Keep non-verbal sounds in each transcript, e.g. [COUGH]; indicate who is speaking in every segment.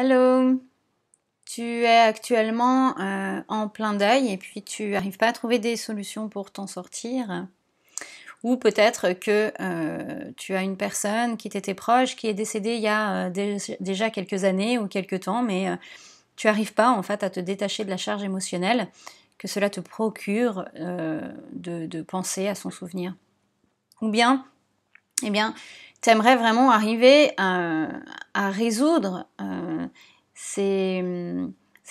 Speaker 1: Hello Tu es actuellement euh, en plein deuil et puis tu n'arrives pas à trouver des solutions pour t'en sortir. Ou peut-être que euh, tu as une personne qui t'était proche, qui est décédée il y a euh, déjà quelques années ou quelques temps, mais tu n'arrives pas en fait à te détacher de la charge émotionnelle que cela te procure de, penser à son souvenir. Ou bien, eh bien, tu aimerais vraiment arriver à résoudre ces,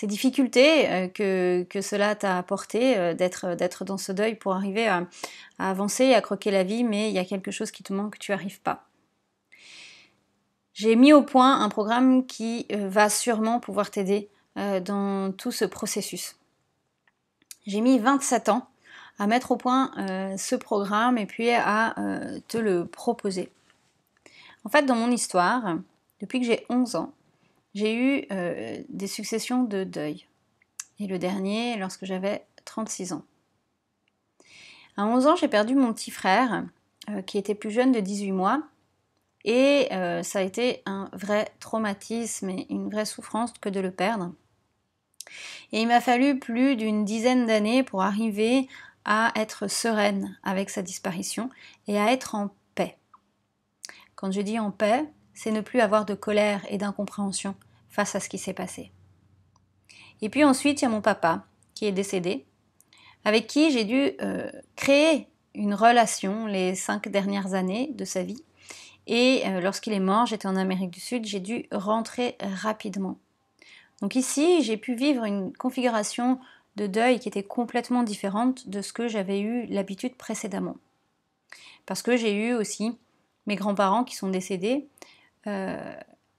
Speaker 1: difficultés euh, que, cela t'a apporté euh, d'être dans ce deuil pour arriver à, avancer, à croquer la vie, mais il y a quelque chose qui te manque, tu arrives pas. J'ai mis au point un programme qui euh, va sûrement pouvoir t'aider dans tout ce processus. J'ai mis 27 ans à mettre au point ce programme et puis à te le proposer. En fait, dans mon histoire, depuis que j'ai 11 ans, j'ai eu euh, des successions de deuils. Et le dernier, lorsque j'avais 36 ans. À 11 ans, j'ai perdu mon petit frère, euh, qui était plus jeune de 18 mois. Et euh, ça a été un vrai traumatisme et une vraie souffrance que de le perdre. Et il m'a fallu plus d'une dizaine d'années pour arriver à être sereine avec sa disparition et à être en paix. Quand je dis en paix, c'est ne plus avoir de colère et d'incompréhension face à ce qui s'est passé. Et puis ensuite, il y a mon papa qui est décédé, avec qui j'ai dû euh, créer une relation les cinq dernières années de sa vie. Et euh, lorsqu'il est mort, j'étais en Amérique du Sud, j'ai dû rentrer rapidement. Donc ici, j'ai pu vivre une configuration de deuil qui était complètement différente de ce que j'avais eu l'habitude précédemment. Parce que j'ai eu aussi mes grands-parents qui sont décédés, euh,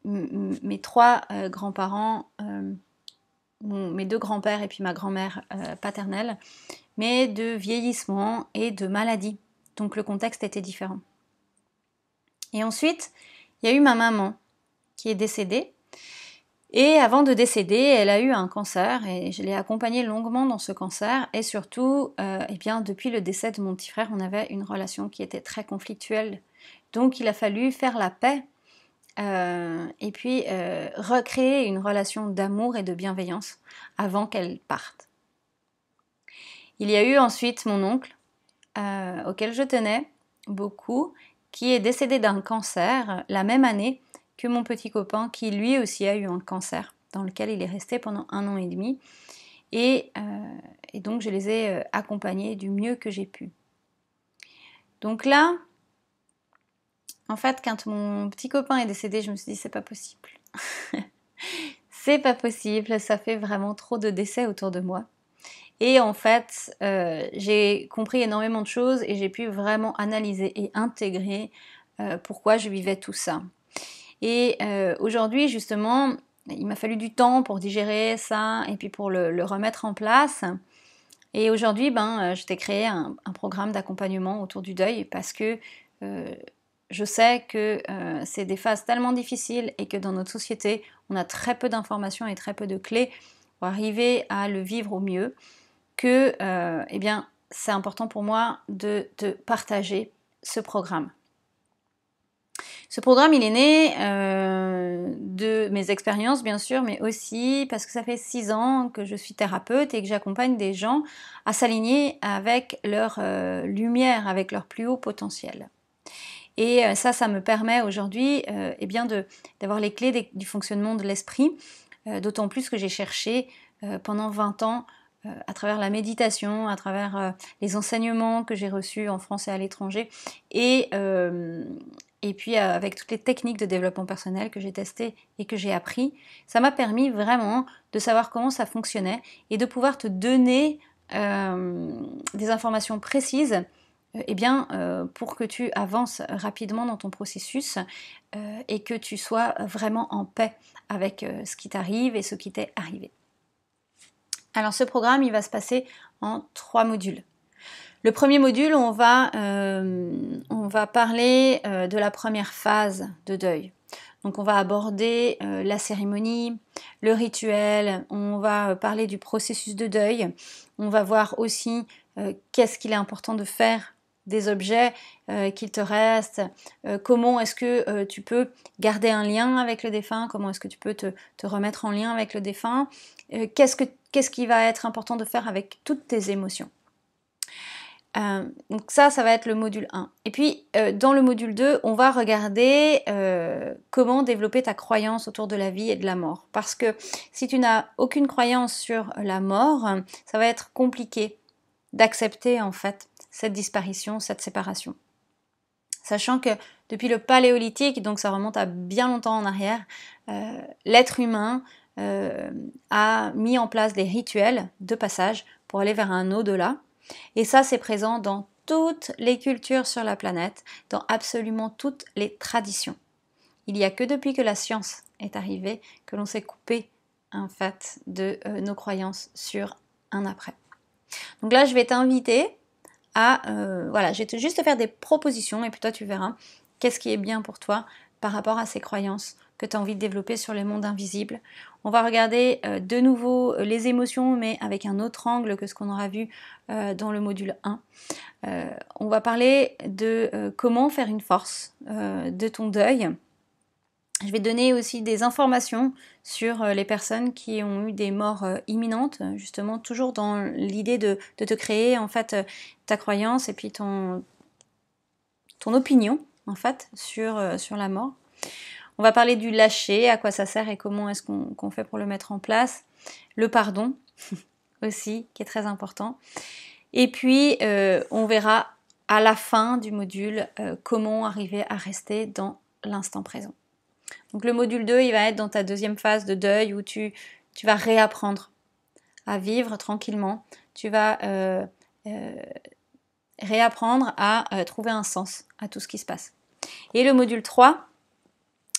Speaker 1: mes trois euh, grands-parents, euh, mes deux grands-pères et puis ma grand-mère paternelle, mais de vieillissement et de maladie. Donc le contexte était différent. Et ensuite, il y a eu ma maman qui est décédée. Et avant de décéder, elle a eu un cancer et je l'ai accompagnée longuement dans ce cancer. Et surtout, et eh bien, depuis le décès de mon petit frère, on avait une relation qui était très conflictuelle. Donc il a fallu faire la paix euh, et puis euh, recréer une relation d'amour et de bienveillance avant qu'elle parte. Il y a eu ensuite mon oncle, euh, auquel je tenais beaucoup, qui est décédé d'un cancer la même année que mon petit copain, qui lui aussi a eu un cancer, dans lequel il est resté pendant un an et demi. et donc je les ai accompagnés du mieux que j'ai pu. Donc là, en fait, quand mon petit copain est décédé, je me suis dit c'est pas possible. [LAUGHS] c'est pas possible, ça fait vraiment trop de décès autour de moi. Et en fait, euh, j'ai compris énormément de choses et j'ai pu vraiment analyser et intégrer euh, pourquoi je vivais tout ça. Et euh, aujourd'hui, justement, il m'a fallu du temps pour digérer ça et puis pour le, remettre en place. Et aujourd'hui, ben, je t'ai créé un, programme d'accompagnement autour du deuil parce que je sais que euh, c'est des phases tellement difficiles et que dans notre société, on a très peu d'informations et très peu de clés pour arriver à le vivre au mieux, que euh, eh bien, c'est important pour moi de partager ce programme. Ce programme, il est né euh, de mes expériences, bien sûr, mais aussi parce que ça fait six ans que je suis thérapeute et que j'accompagne des gens à s'aligner avec leur lumière, avec leur plus haut potentiel. Et euh, ça, ça me permet aujourd'hui euh, eh bien de, d'avoir les clés du fonctionnement de l'esprit, euh, d'autant plus que j'ai cherché pendant 20 ans à travers la méditation, à travers les enseignements que j'ai reçus en France et à l'étranger, et, et puis avec toutes les techniques de développement personnel que j'ai testées et que j'ai appris, ça m'a permis vraiment de savoir comment ça fonctionnait et de pouvoir te donner des informations précises eh bien, euh, pour que tu avances rapidement dans ton processus euh, et que tu sois vraiment en paix avec euh, ce qui t'arrive et ce qui t'est arrivé. Alors ce programme, il va se passer en trois modules. Le premier module, on va, parler de la première phase de deuil. Donc on va aborder la cérémonie, le rituel, on va parler du processus de deuil, on va voir aussi qu'est-ce qu'il est important de faire des objets euh, qu'il te reste, euh, comment est-ce que euh, tu peux garder un lien avec le défunt, comment est-ce que tu peux te, remettre en lien avec le défunt, qu'est-ce, qu'est-ce qui va être important de faire avec toutes tes émotions. donc ça, ça va être le module 1. Et puis, dans le module 2, on va regarder comment développer ta croyance autour de la vie et de la mort. Parce que si tu n'as aucune croyance sur la mort, ça va être compliqué d'accepter en fait cette disparition, cette séparation. Sachant que depuis le paléolithique, donc ça remonte à bien longtemps en arrière, euh, l'être humain euh, a mis en place des rituels de passage pour aller vers un au-delà. Et ça, c'est présent dans toutes les cultures sur la planète, dans absolument toutes les traditions. Il n'y a que depuis que la science est arrivée que l'on s'est coupé en fait de euh, nos croyances sur un après. Donc là, je vais t'inviter à... Euh, voilà, je vais juste te faire des propositions et puis toi tu verras qu'est-ce qui est bien pour toi par rapport à ces croyances que tu as envie de développer sur le monde invisible. On va regarder euh, de nouveau euh, les émotions, mais avec un autre angle que ce qu'on aura vu dans le module 1. on va parler de comment faire une force de ton deuil je vais donner aussi des informations sur euh, les personnes qui ont eu des morts euh, imminentes, justement toujours dans l'idée de, te créer en fait euh, ta croyance et puis ton, ton opinion en fait sur, sur la mort. On va parler du lâcher, à quoi ça sert et comment est-ce qu'on fait pour le mettre en place. Le pardon [LAUGHS] aussi, qui est très important. Et puis, on verra à la fin du module comment arriver à rester dans l'instant présent. Donc le module 2, il va être dans ta deuxième phase de deuil où tu, tu vas réapprendre à vivre tranquillement. Tu vas euh, euh, réapprendre à euh, trouver un sens à tout ce qui se passe. Et le module 3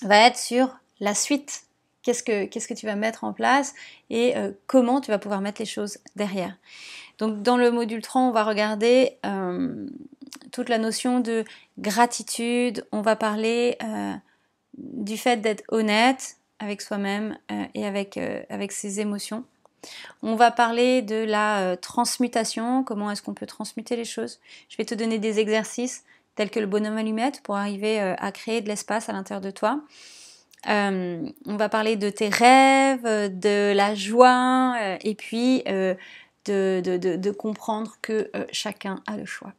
Speaker 1: va être sur la suite. Qu'est-ce que tu vas mettre en place et comment tu vas pouvoir mettre les choses derrière. Donc dans le module 3, on va regarder toute la notion de gratitude, on va parler du fait d'être honnête avec soi-même euh, et avec, euh, avec ses émotions. On va parler de la euh, transmutation, comment est-ce qu'on peut transmuter les choses. Je vais te donner des exercices tels que le bonhomme allumette pour arriver à créer de l'espace à l'intérieur de toi. on va parler de tes rêves, de la joie, et puis de, comprendre que chacun a le choix.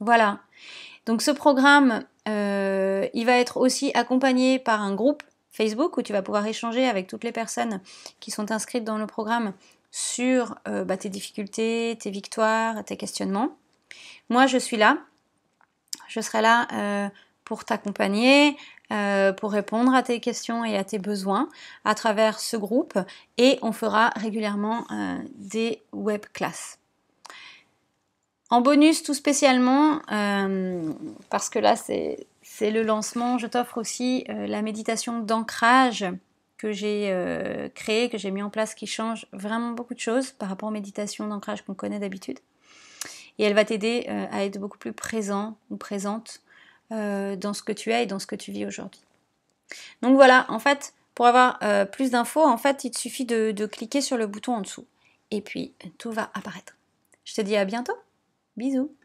Speaker 1: Voilà. Donc ce programme, euh, il va être aussi accompagné par un groupe Facebook où tu vas pouvoir échanger avec toutes les personnes qui sont inscrites dans le programme sur euh, bah, tes difficultés, tes victoires, tes questionnements. Moi, je suis là. Je serai là euh, pour t'accompagner, pour répondre à tes questions et à tes besoins à travers ce groupe et on fera régulièrement des web classes. En bonus, tout spécialement, euh, parce que là, c'est le lancement, je t'offre aussi euh, la méditation d'ancrage que j'ai euh, créée, que j'ai mis en place, qui change vraiment beaucoup de choses par rapport aux méditations d'ancrage qu'on connaît d'habitude. Et elle va t'aider à être beaucoup plus présent ou présente dans ce que tu es et dans ce que tu vis aujourd'hui. Donc voilà, en fait, pour avoir plus d'infos, en fait, il te suffit de, de cliquer sur le bouton en dessous. Et puis, tout va apparaître. Je te dis à bientôt Bisous